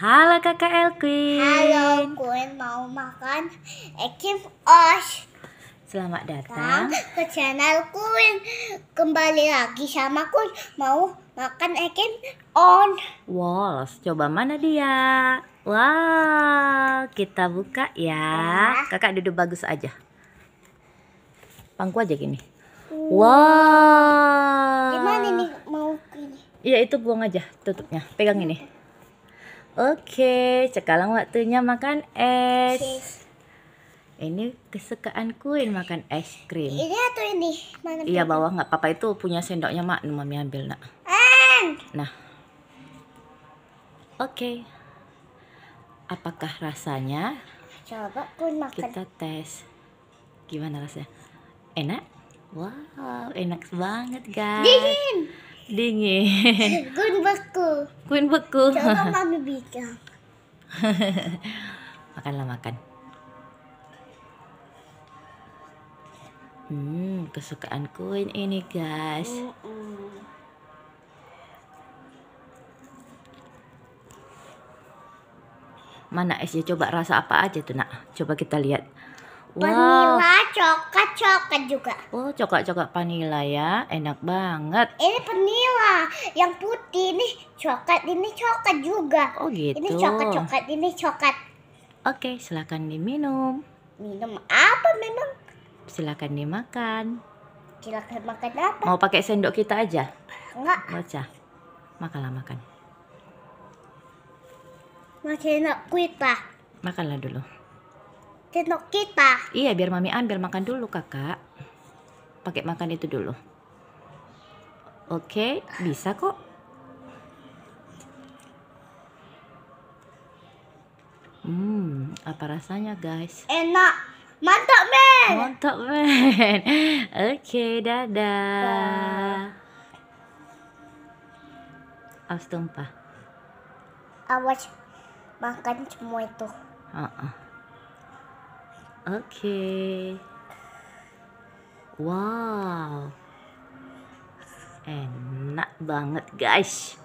Halo kakak Elkin. Halo, gue mau makan Ekim Osh Selamat datang ke channel Queen Kembali lagi sama Queen Mau makan Ekim On walls. coba mana dia? Wow, kita buka ya iya. Kakak duduk bagus aja Pangku aja gini hmm. Wow, Gimana ini mau gini? Iya itu buang aja tutupnya Pegang ini Oke, sekarang waktunya makan es. Ini kesukaan kuin makan es krim. Ini atau ini? Mana iya bawah nggak apa-apa itu punya sendoknya mak, mami ambil nak. Nah, oke. Apakah rasanya? Coba kuin makan. Kita tes. Gimana rasanya? Enak? Wow, enak banget guys. Dingin. Dingin. Kuin beku. Kuin beku. Coba mami bicara. Makanlah makan. Hmm, kesukaan kuin ini guys. Mm -mm. Mana esnya coba rasa apa aja tuh nak? Coba kita lihat. Wow. coklat, coklat juga. Oh, coklat-coklat vanilla ya. Enak banget. Ini vanilla yang putih, ini coklat, ini coklat juga. Oh, gitu. Ini coklat-coklat, ini coklat. Oke, silakan diminum. Minum apa memang? Silakan dimakan. Silakan makan apa? Mau pakai sendok kita aja? Enggak. Bocah Makanlah makan. Makan kita. Makanlah dulu. Tengok kita. Iya, biar mami ambil makan dulu kakak. Pakai makan itu dulu. Oke, bisa kok. Hmm, apa rasanya guys? Enak. Mantap men. Mantap men. Oke, dadah. Aus tumpah. Awas makan semua itu. Uh -uh okay wow enak banget guys